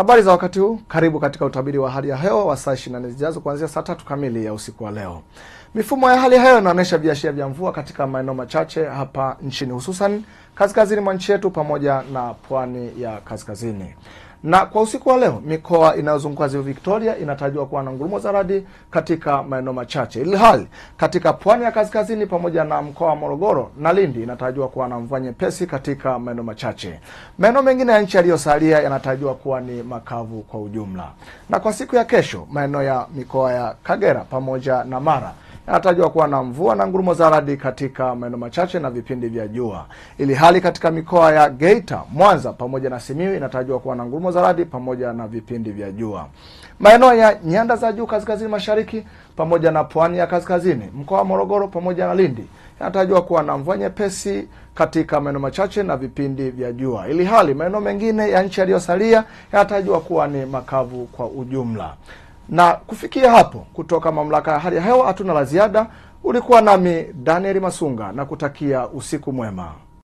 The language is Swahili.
Habari za wakati huu, karibu katika utabiri wa hali ya hewa wa saa 24 zijazo kuanzia saa tatu kamili ya usiku wa leo. Mifumo ya hali ya hewa inaonyesha viashiria vya mvua katika maeneo machache hapa nchini, hususan kaskazini mwa nchi yetu pamoja na pwani ya kaskazini. Na kwa usiku wa leo mikoa inayozunguka ziwa Victoria inatarajiwa kuwa na ngurumo za radi katika maeneo machache, ilhali katika pwani ya kaskazini pamoja na mkoa wa Morogoro na Lindi inatarajiwa kuwa na mvua nyepesi katika maeneo machache. Maeneo mengine ya nchi yaliyosalia yanatarajiwa kuwa ni makavu kwa ujumla. Na kwa siku ya kesho maeneo ya mikoa ya Kagera pamoja na Mara inatarajiwa kuwa na mvua na ngurumo za radi katika maeneo machache na vipindi vya jua, ili hali katika mikoa ya Geita, Mwanza pamoja na Simiyu inatajwa kuwa na ngurumo za radi pamoja na vipindi vya jua. Maeneo ya nyanda za juu kaskazini mashariki pamoja na pwani ya kaskazini, mkoa wa Morogoro pamoja na Lindi inatajwa kuwa na mvua nyepesi katika maeneo machache na vipindi vya jua, ili hali maeneo mengine ya nchi yaliyosalia yanatarajiwa kuwa ni makavu kwa ujumla. Na kufikia hapo, kutoka mamlaka ya hali ya hewa hatuna la ziada. Ulikuwa nami Daniel Masunga na kutakia usiku mwema.